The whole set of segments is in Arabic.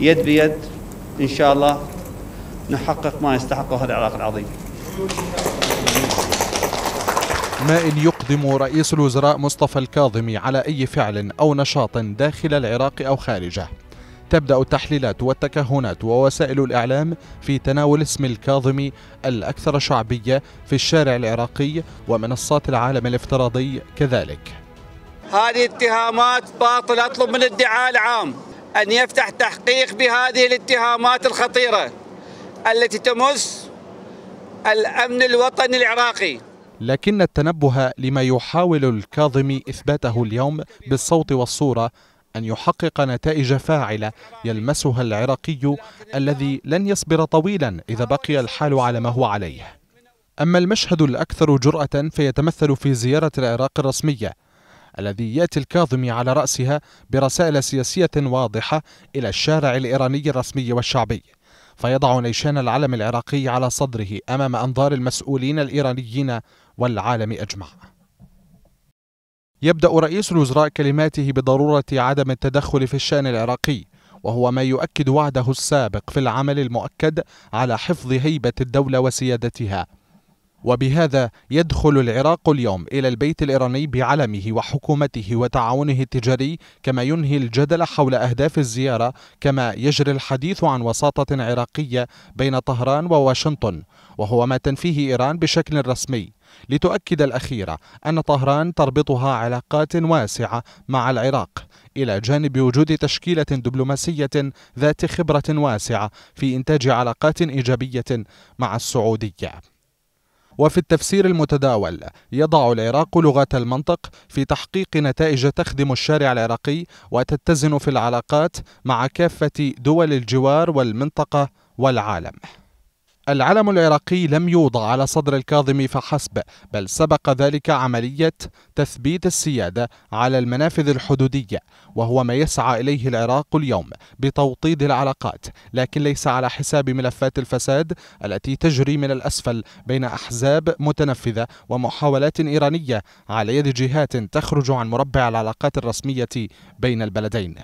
يد بيد إن شاء الله نحقق ما يستحقه هذا العراق العظيم ما إن يقدم رئيس الوزراء مصطفى الكاظمي على أي فعل أو نشاط داخل العراق أو خارجه تبدأ التحليلات والتكهنات ووسائل الإعلام في تناول اسم الكاظمي الأكثر شعبية في الشارع العراقي ومنصات العالم الافتراضي كذلك هذه اتهامات باطلة أطلب من الدعاء العام أن يفتح تحقيق بهذه الاتهامات الخطيرة التي تمس الأمن الوطني العراقي لكن التنبه لما يحاول الكاظمي إثباته اليوم بالصوت والصورة أن يحقق نتائج فاعلة يلمسها العراقي الذي لن يصبر طويلا إذا بقي الحال على ما هو عليه أما المشهد الأكثر جرأة فيتمثل في زيارة العراق الرسمية الذي ياتي الكاظمي على راسها برسائل سياسيه واضحه الى الشارع الايراني الرسمي والشعبي فيضع نيشان العلم العراقي على صدره امام انظار المسؤولين الايرانيين والعالم اجمع يبدا رئيس الوزراء كلماته بضروره عدم التدخل في الشان العراقي وهو ما يؤكد وعده السابق في العمل المؤكد على حفظ هيبه الدوله وسيادتها وبهذا يدخل العراق اليوم إلى البيت الإيراني بعلمه وحكومته وتعاونه التجاري كما ينهي الجدل حول أهداف الزيارة كما يجري الحديث عن وساطة عراقية بين طهران وواشنطن وهو ما تنفيه إيران بشكل رسمي لتؤكد الأخيرة أن طهران تربطها علاقات واسعة مع العراق إلى جانب وجود تشكيلة دبلوماسية ذات خبرة واسعة في إنتاج علاقات إيجابية مع السعودية وفي التفسير المتداول يضع العراق لغة المنطق في تحقيق نتائج تخدم الشارع العراقي وتتزن في العلاقات مع كافة دول الجوار والمنطقة والعالم العلم العراقي لم يوضع على صدر الكاظمي فحسب بل سبق ذلك عملية تثبيت السيادة على المنافذ الحدودية وهو ما يسعى إليه العراق اليوم بتوطيد العلاقات لكن ليس على حساب ملفات الفساد التي تجري من الأسفل بين أحزاب متنفذة ومحاولات إيرانية على يد جهات تخرج عن مربع العلاقات الرسمية بين البلدين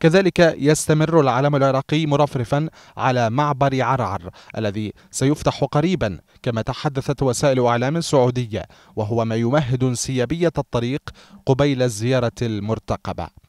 كذلك يستمر العلم العراقي مرفرفا على معبر عرعر الذي سيفتح قريبا كما تحدثت وسائل أعلام سعودية وهو ما يمهد انسيابية الطريق قبيل الزيارة المرتقبة